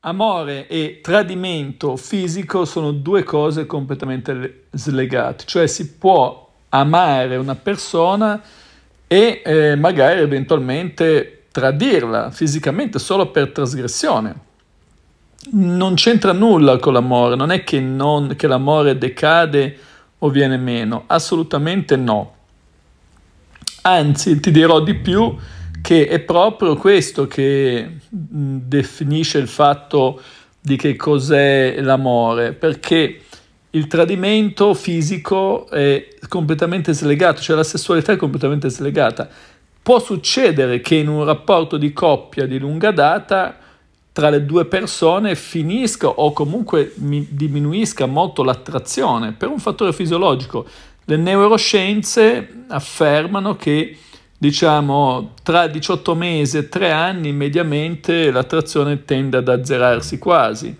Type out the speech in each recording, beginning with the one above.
Amore e tradimento fisico sono due cose completamente slegate, cioè si può amare una persona e eh, magari eventualmente tradirla fisicamente solo per trasgressione. Non c'entra nulla con l'amore, non è che, non, che l'amore decade o viene meno, assolutamente no. Anzi, ti dirò di più, che è proprio questo che mm, definisce il fatto di che cos'è l'amore, perché il tradimento fisico è completamente slegato, cioè la sessualità è completamente slegata. Può succedere che in un rapporto di coppia di lunga data tra le due persone finisca o comunque diminuisca molto l'attrazione per un fattore fisiologico. Le neuroscienze affermano che diciamo tra 18 mesi e 3 anni mediamente la trazione tende ad azzerarsi quasi.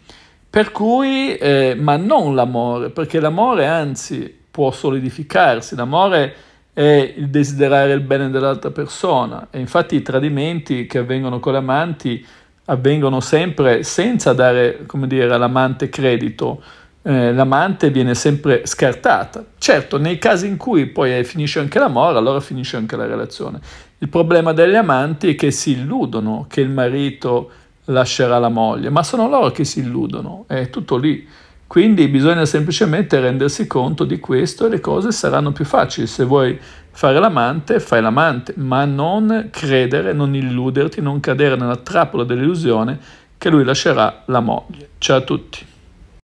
Per cui, eh, ma non l'amore, perché l'amore anzi può solidificarsi, l'amore è il desiderare il bene dell'altra persona e infatti i tradimenti che avvengono con l'amanti avvengono sempre senza dare, come dire, all'amante credito, eh, l'amante viene sempre scartata. Certo, nei casi in cui poi finisce anche l'amore, allora finisce anche la relazione. Il problema degli amanti è che si illudono che il marito lascerà la moglie, ma sono loro che si illudono, è tutto lì. Quindi bisogna semplicemente rendersi conto di questo e le cose saranno più facili. Se vuoi fare l'amante, fai l'amante, ma non credere, non illuderti, non cadere nella trappola dell'illusione che lui lascerà la moglie. Ciao a tutti.